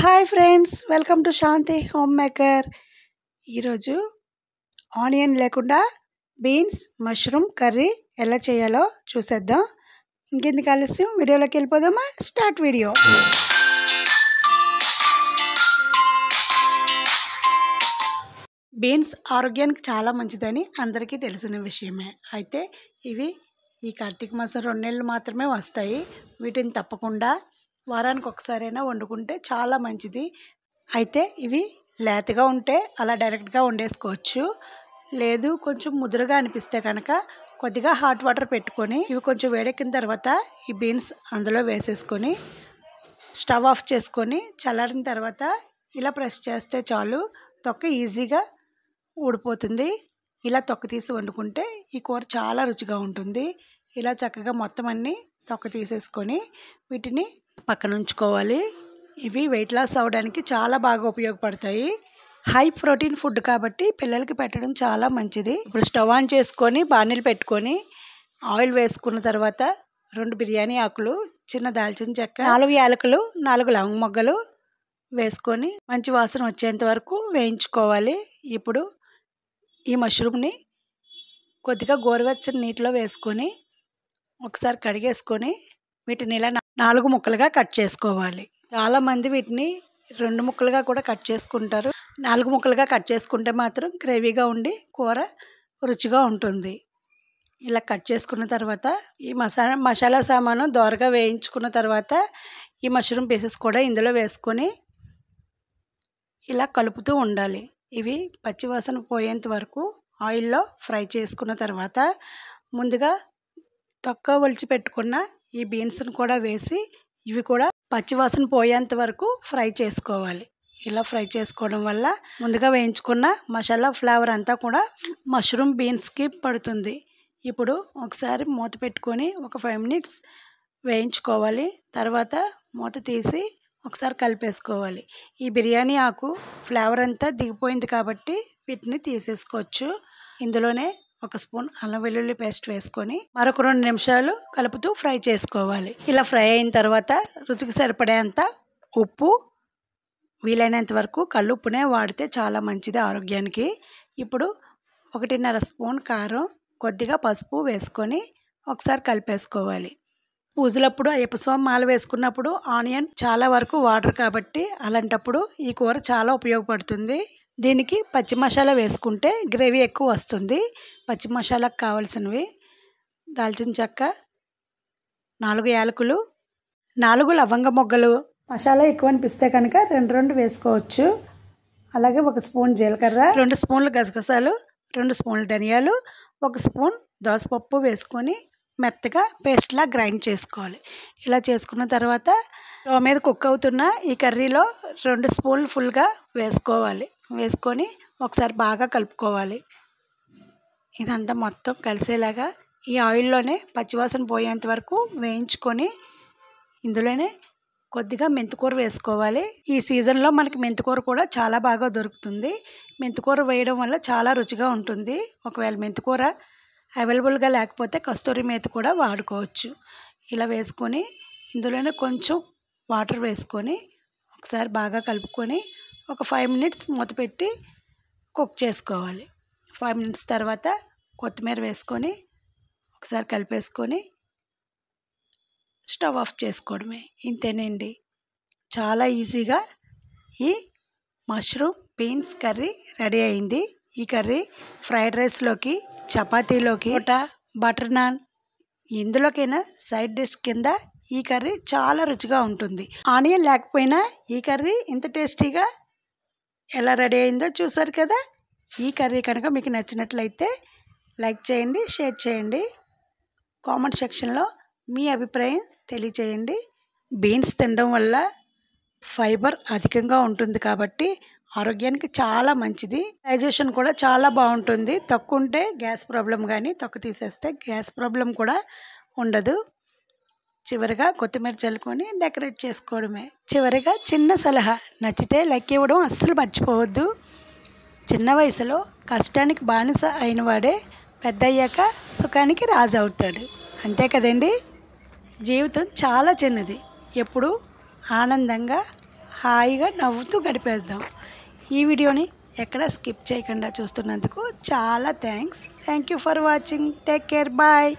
hi friends welcome to Shanti homemaker ఈరోజు onion లేకుండా beans mushroom curry ఎలా చేయాలో చూసేద్దాం ఇంకెందుకు ఆలస్యం వీడియోలోకి వెళ్ళిపోదామా స్టార్ట్ వీడియో బీన్స్ ఆరోగ్యానికి చాలా మంచిదని అందరికీ తెలిసిన విషయమే అయితే ఇవి ఈ కార్తీక మాసం రెండు నెలలు మాత్రమే వస్తాయి వీటిని తప్పకుండా వారానికి ఒకసారైనా వండుకుంటే చాలా మంచిది అయితే ఇవి లేతగా ఉంటే అలా డైరెక్ట్గా వండేసుకోవచ్చు లేదు కొంచెం ముదురుగా అనిపిస్తే కనుక కొద్దిగా హాట్ వాటర్ పెట్టుకొని ఇవి కొంచెం వేడెక్కిన తర్వాత ఈ బీన్స్ అందులో వేసేసుకొని స్టవ్ ఆఫ్ చేసుకొని చల్లారిన తర్వాత ఇలా ప్రెస్ చేస్తే చాలు తొక్క ఈజీగా ఊడిపోతుంది ఇలా తొక్క తీసి వండుకుంటే ఈ కూర చాలా రుచిగా ఉంటుంది ఇలా చక్కగా మొత్తం అన్నీ తొక్క తీసేసుకొని వీటిని పక్కన ఉంచుకోవాలి ఇవి వెయిట్ లాస్ అవ్వడానికి చాలా బాగా ఉపయోగపడతాయి హై ప్రోటీన్ ఫుడ్ కాబట్టి పిల్లలకి పెట్టడం చాలా మంచిది ఇప్పుడు స్టవ్ ఆన్ చేసుకొని బాణీలు పెట్టుకొని ఆయిల్ వేసుకున్న తర్వాత రెండు బిర్యానీ ఆకులు చిన్న దాల్చిన చెక్క నాలుగు యాలకులు నాలుగు లవంగ మొగ్గలు వేసుకొని మంచి వాసన వచ్చేంత వరకు వేయించుకోవాలి ఇప్పుడు ఈ మష్రూమ్ని కొద్దిగా గోరువెచ్చని నీటిలో వేసుకొని ఒకసారి కడిగేసుకొని వీటిని ఇలా నాలుగు ముక్కలుగా కట్ చేసుకోవాలి చాలామంది వీటిని రెండు ముక్కలుగా కూడా కట్ చేసుకుంటారు నాలుగు ముక్కలుగా కట్ చేసుకుంటే మాత్రం గ్రేవీగా ఉండి కూర రుచిగా ఉంటుంది ఇలా కట్ చేసుకున్న తర్వాత ఈ మసాలా మసాలా సామాను దోరగా వేయించుకున్న తర్వాత ఈ మష్రూమ్ పీసెస్ కూడా ఇందులో వేసుకొని ఇలా కలుపుతూ ఉండాలి ఇవి పచ్చివాసన పోయేంత వరకు ఆయిల్లో ఫ్రై చేసుకున్న తర్వాత ముందుగా తొక్క ఒలిచి పెట్టుకున్న ఈ బీన్స్ని కూడా వేసి ఇవి కూడా పచ్చివాసన పోయేంత వరకు ఫ్రై చేసుకోవాలి ఇలా ఫ్రై చేసుకోవడం వల్ల ముందుగా వేయించుకున్న మసాలా ఫ్లేవర్ అంతా కూడా మష్రూమ్ బీన్స్కి పడుతుంది ఇప్పుడు ఒకసారి మూత పెట్టుకొని ఒక ఫైవ్ మినిట్స్ వేయించుకోవాలి తర్వాత మూత తీసి ఒకసారి కలిపేసుకోవాలి ఈ బిర్యానీ ఆకు ఫ్లేవర్ అంతా దిగిపోయింది కాబట్టి వీటిని తీసేసుకోవచ్చు ఇందులోనే ఒక స్పూన్ అల్లం వెల్లుల్లి పేస్ట్ వేసుకొని మరొక రెండు నిమిషాలు కలుపుతూ ఫ్రై చేసుకోవాలి ఇలా ఫ్రై అయిన తర్వాత రుచికి సరిపడేంత ఉప్పు వీలైనంత వరకు కల్లుప్పునే వాడితే చాలా మంచిది ఆరోగ్యానికి ఇప్పుడు ఒకటిన్నర స్పూన్ కారం కొద్దిగా పసుపు వేసుకొని ఒకసారి కలిపేసుకోవాలి పూజలప్పుడు అయ్యప్ప స్వామి మాల వేసుకున్నప్పుడు ఆనియన్ చాలా వరకు వాటర్ కాబట్టి అలాంటప్పుడు ఈ కూర చాలా ఉపయోగపడుతుంది దీనికి పచ్చి మసాలా వేసుకుంటే గ్రేవీ ఎక్కువ వస్తుంది పచ్చి మసాలాకు కావాల్సినవి దాల్చిన చెక్క నాలుగు యాలకులు నాలుగు లవంగ మొగ్గలు మసాలా ఎక్కువ అనిపిస్తే కనుక రెండు రెండు వేసుకోవచ్చు అలాగే ఒక స్పూన్ జీలకర్ర రెండు స్పూన్లు గసగసాలు రెండు స్పూన్లు ధనియాలు ఒక స్పూన్ దోసపప్పు వేసుకొని మెత్తగా పేస్ట్లా గ్రైండ్ చేసుకోవాలి ఇలా చేసుకున్న తర్వాత రో మీద కుక్ అవుతున్న ఈ కర్రీలో రెండు స్పూన్లు ఫుల్గా వేసుకోవాలి వేసుకొని ఒకసారి బాగా కలుపుకోవాలి ఇదంతా మొత్తం కలిసేలాగా ఈ ఆయిల్లోనే పచ్చివాసన పోయేంత వరకు వేయించుకొని ఇందులోనే కొద్దిగా మెంతికూర వేసుకోవాలి ఈ సీజన్లో మనకి మెంతికూర కూడా చాలా బాగా దొరుకుతుంది మెంతికూర వేయడం వల్ల చాలా రుచిగా ఉంటుంది ఒకవేళ మెంతికూర అవైలబుల్గా లేకపోతే కస్తూరి మేతి కూడా వాడుకోవచ్చు ఇలా వేసుకొని ఇందులోనే కొంచెం వాటర్ వేసుకొని ఒకసారి బాగా కలుపుకొని ఒక ఫైవ్ మినిట్స్ మూత పెట్టి కుక్ చేసుకోవాలి ఫైవ్ మినిట్స్ తర్వాత కొత్తిమీర వేసుకొని ఒకసారి కలిపేసుకొని స్టవ్ ఆఫ్ చేసుకోవడమే ఇంతేనండి చాలా ఈజీగా ఈ మష్రూమ్ బీన్స్ కర్రీ రెడీ అయింది ఈ కర్రీ ఫ్రైడ్ రైస్లోకి చపాతీలోకి బటర్ నాన్ ఎందులోకైనా సైడ్ డిష్ కింద ఈ కర్రీ చాలా రుచిగా ఉంటుంది ఆనియన్ లేకపోయినా ఈ కర్రీ ఇంత టేస్టీగా ఎలా రెడీ అయిందో చూసారు కదా ఈ కర్రీ కనుక మీకు నచ్చినట్లయితే లైక్ చేయండి షేర్ చేయండి కామెంట్ సెక్షన్లో మీ అభిప్రాయం తెలియచేయండి బీన్స్ తినడం వల్ల ఫైబర్ అధికంగా ఉంటుంది కాబట్టి ఆరోగ్యానికి చాలా మంచిది డైజెషన్ కూడా చాలా బాగుంటుంది తక్కువ ఉంటే గ్యాస్ ప్రాబ్లం కానీ తక్కువ తీసేస్తే గ్యాస్ ప్రాబ్లం కూడా ఉండదు చివరిగా కొత్తిమీర చల్లుకొని డెకరేట్ చేసుకోవడమే చివరిగా చిన్న సలహా నచ్చితే లెక్క ఇవ్వడం అస్సలు మర్చిపోవద్దు చిన్న వయసులో కష్టానికి బానిస అయినవాడే పెద్ద అయ్యాక సుఖానికి రాజు అవుతాడు అంతే కదండి జీవితం చాలా చిన్నది ఎప్పుడు ఆనందంగా హాయిగా నవ్వుతూ గడిపేద్దాం ఈ వీడియోని ఎక్కడ స్కిప్ చేయకుండా చూస్తున్నందుకు చాలా thanks thank you for watching take care bye